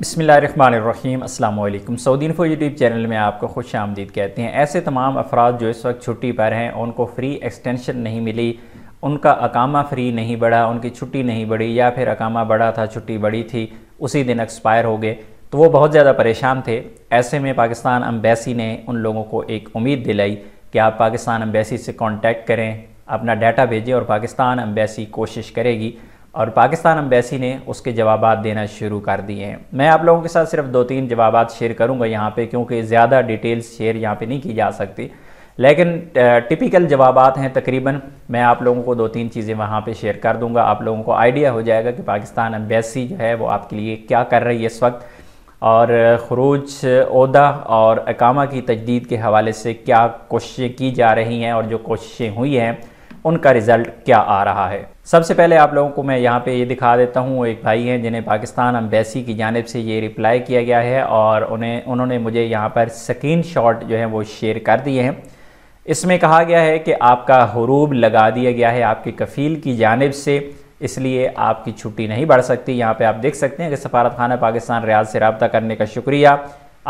बसमीम् अल्लाम Saudi info YouTube channel में आपको खुश आमदीद कहते हैं ऐसे तमाम अफराद जो इस वक्त छुट्टी पर हैं उनको फ़्री एक्सटेंशन नहीं मिली उनका अकामा फ़्री नहीं बढ़ा उनकी छुट्टी नहीं बढ़ी या फिर अकामा बढ़ा था छुट्टी बढ़ी थी उसी दिन एक्सपायर हो गए तो वो बहुत ज़्यादा परेशान थे ऐसे में पाकिस्तान अम्बेसी ने उन लोगों को एक उम्मीद दिलाई कि आप पाकिस्तान अम्बेसी से कॉन्टैक्ट करें अपना डाटा भेजें और पाकिस्तान अम्बेसी कोशिश करेगी और पाकिस्तान अम्बेसी ने उसके जवाब देना शुरू कर दिए हैं मैं आप लोगों के साथ सिर्फ दो तीन जवाब शेयर करूँगा यहाँ पर क्योंकि ज़्यादा डिटेल्स शेयर यहाँ पर नहीं की जा सकती लेकिन टिपिकल जवाब हैं तकरीबन मैं आप लोगों को दो तीन चीज़ें वहाँ पे शेयर कर दूंगा आप लोगों को आइडिया हो जाएगा कि पाकिस्तान अम्बेसी जो है वो आपके लिए क्या कर रही है इस वक्त और खरूज उदा और अकामा की तजदीद के हवाले से क्या कोशिशें की जा रही हैं और जो कोशिशें हुई हैं उनका रिजल्ट क्या आ रहा है सबसे पहले आप लोगों को मैं यहाँ पे ये दिखा देता हूँ एक भाई हैं जिन्हें पाकिस्तान अम्बेसी की जानब से ये रिप्लाई किया गया है और उन्हें उन्होंने मुझे यहाँ पर स्क्रीन शॉट जो है वो शेयर कर दिए हैं इसमें कहा गया है कि आपका हरूब लगा दिया गया है आपके कफ़ील की जानब से इसलिए आपकी छुट्टी नहीं बढ़ सकती यहाँ पे आप देख सकते हैं कि सफारत खाना पाकिस्तान रियाज से रबता करने का शुक्रिया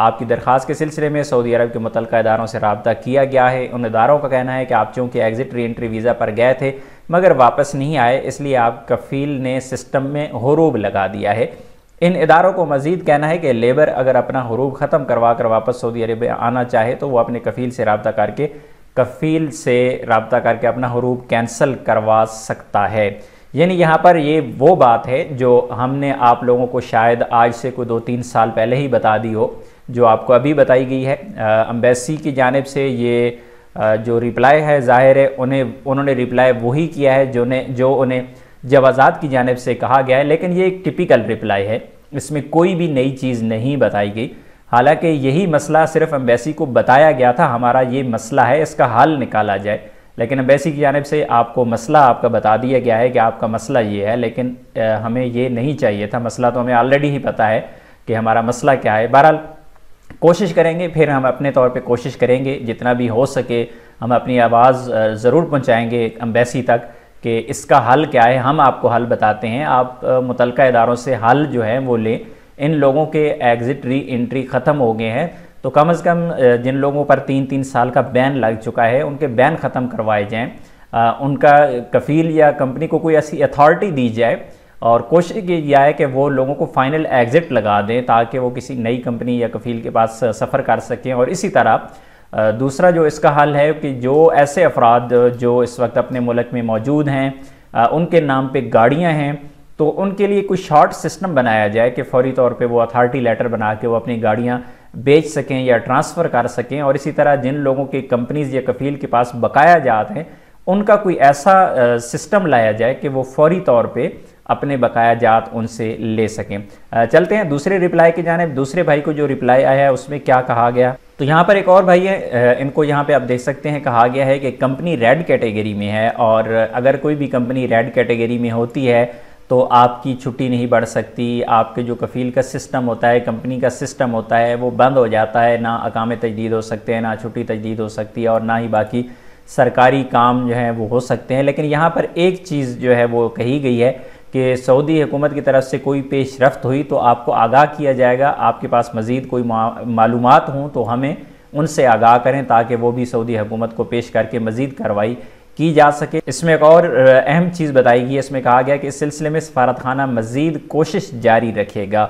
आपकी दरख्वास्त के सिलसिले में सऊदी अरब के मुतल इदारों से रबता किया गया है उन इदारों का कहना है कि आप चूँकि एग्ज़िट री एंट्री वीज़ा पर गए थे मगर वापस नहीं आए इसलिए आप कफील ने सिस्टम में हरूब लगा दिया है इन इदारों को मजीद कहना है कि लेबर अगर अपना हरूब ख़त्म करवा कर वापस सऊदी अरब आना चाहे तो वो अपने कफील से रबता करके कफील से रबता करके अपना हरूब कैंसिल करवा सकता है यानी यहाँ पर ये वो बात है जो हमने आप लोगों को शायद आज से कोई दो तीन साल पहले ही बता दी हो जो आपको अभी बताई गई है अम्बेसी की जानब से ये जो रिप्लाई है ज़ाहिर है उन्हें उन्होंने रिप्लाई वही किया है जो ने जो उन्हें जवाजात की जानब से कहा गया है लेकिन ये एक टिपिकल रिप्लाई है इसमें कोई भी नई चीज़ नहीं बताई गई हालांकि यही मसला सिर्फ अम्बेसी को बताया गया था हमारा ये मसला है इसका हल निकाला जाए लेकिन अम्बेसी की जानब से आपको मसला आपका बता दिया गया है कि आपका मसला ये है लेकिन हमें ये नहीं चाहिए था मसला तो हमें ऑलरेडी ही पता है कि हमारा मसला क्या है बहरहाल कोशिश करेंगे फिर हम अपने तौर पे कोशिश करेंगे जितना भी हो सके हम अपनी आवाज़ ज़रूर पहुंचाएंगे अम्बेसी तक कि इसका हल क्या है हम आपको हल बताते हैं आप मुतल इदारों से हल जो है वो लें इन लोगों के एग्ज़िट री एंट्री ख़त्म हो गए हैं तो कम अज़ कम जिन लोगों पर तीन तीन साल का बैन लग चुका है उनके बैन ख़त्म करवाए जाएँ उनका कफ़ील या कंपनी को कोई ऐसी अथॉरिटी दी जाए और कोशिश की जाए कि वो लोगों को फाइनल एग्ज़िट लगा दें ताकि वो किसी नई कंपनी या कफ़ील के पास सफ़र कर सकें और इसी तरह दूसरा जो इसका हल है कि जो ऐसे अफराद जो इस वक्त अपने मुल्क में मौजूद हैं उनके नाम पे गाड़ियां हैं तो उनके लिए कोई शॉर्ट सिस्टम बनाया जाए कि फौरी तौर पे वो अथॉरिटी लेटर बना के वो अपनी गाड़ियां बेच सकें या ट्रांसफ़र कर सकें और इसी तरह जिन लोगों की कंपनीज़ या कफ़ील के पास बकाया जात हैं उनका कोई ऐसा सिस्टम लाया जाए कि वो फौरी तौर पर अपने बकाया जात उनसे ले सकें चलते हैं दूसरे रिप्लाई की जानब दूसरे भाई को जो रिप्लाई आया है उसमें क्या कहा गया तो यहाँ पर एक और भाई है इनको यहाँ पे आप देख सकते हैं कहा गया है कि कंपनी रेड कैटेगरी में है और अगर कोई भी कंपनी रेड कैटेगरी में होती है तो आपकी छुट्टी नहीं बढ़ सकती आपके जो कफ़ील का सिस्टम होता है कंपनी का सिस्टम होता है वो बंद हो जाता है ना अकाम तजदीद हो सकते हैं ना छुट्टी तजदीद हो सकती है और ना ही बाकी सरकारी काम जो है वो हो सकते हैं लेकिन यहाँ पर एक चीज़ जो है वो कही गई है कि सऊदी हुकूमत की तरफ से कोई पेश रफ्त हुई तो आपको आगाह किया जाएगा आपके पास मज़ीद कोई मालूम हों तो हमें उनसे आगाह करें ताकि वो भी सऊदी हुकूमत को पेश करके मज़ीद कार्रवाई की जा सके इसमें एक और अहम चीज़ बताई गई इसमें कहा गया कि इस सिलसिले में सफारत खाना मज़ीद कोशिश जारी रखेगा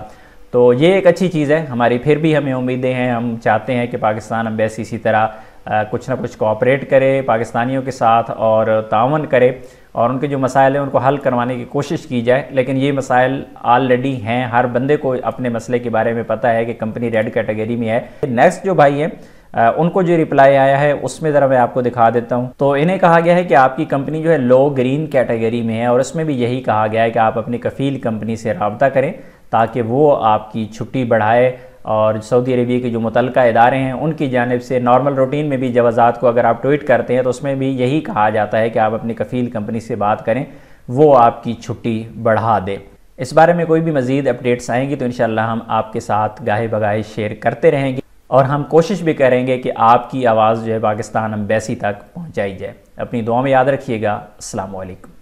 तो ये एक अच्छी चीज़ है हमारी फिर भी हमें उम्मीदें हैं हम चाहते हैं कि पाकिस्तान अम्बेसी इसी तरह कुछ ना कुछ कोऑपरेट करे पाकिस्तानियों के साथ और तावन करे और उनके जो मसाइल हैं उनको हल करवाने की कोशिश की जाए लेकिन ये मसाइल ऑलरेडी हैं हर बंदे को अपने मसले के बारे में पता है कि कंपनी रेड कैटेगरी में है नेक्स्ट जो भाई हैं उनको जो रिप्लाई आया है उसमें ज़रा मैं आपको दिखा देता हूँ तो इन्हें कहा गया है कि आपकी कंपनी जो है लो ग्रीन कैटेगरी में है और इसमें भी यही कहा गया है कि आप अपनी कफ़ील कंपनी से रबता करें ताकि वो आपकी छुट्टी बढ़ाए और सऊदी अरबिया के जो मुतल इदारे हैं उनकी जानब से नॉर्मल रूटीन में भी जवाज़ात को अगर आप ट्वीट करते हैं तो उसमें भी यही कहा जाता है कि आप अपनी कफ़ील कंपनी से बात करें वो आपकी छुट्टी बढ़ा दे इस बारे में कोई भी मज़ीद अपडेट्स आएंगी तो इन हम आपके साथ गाहे बगाहे शेयर करते रहेंगे और हम कोशिश भी करेंगे कि आपकी आवाज़ जो है पाकिस्तान अम्बेसी तक पहुँचाई जाए अपनी दुआ में याद रखिएगा असलकम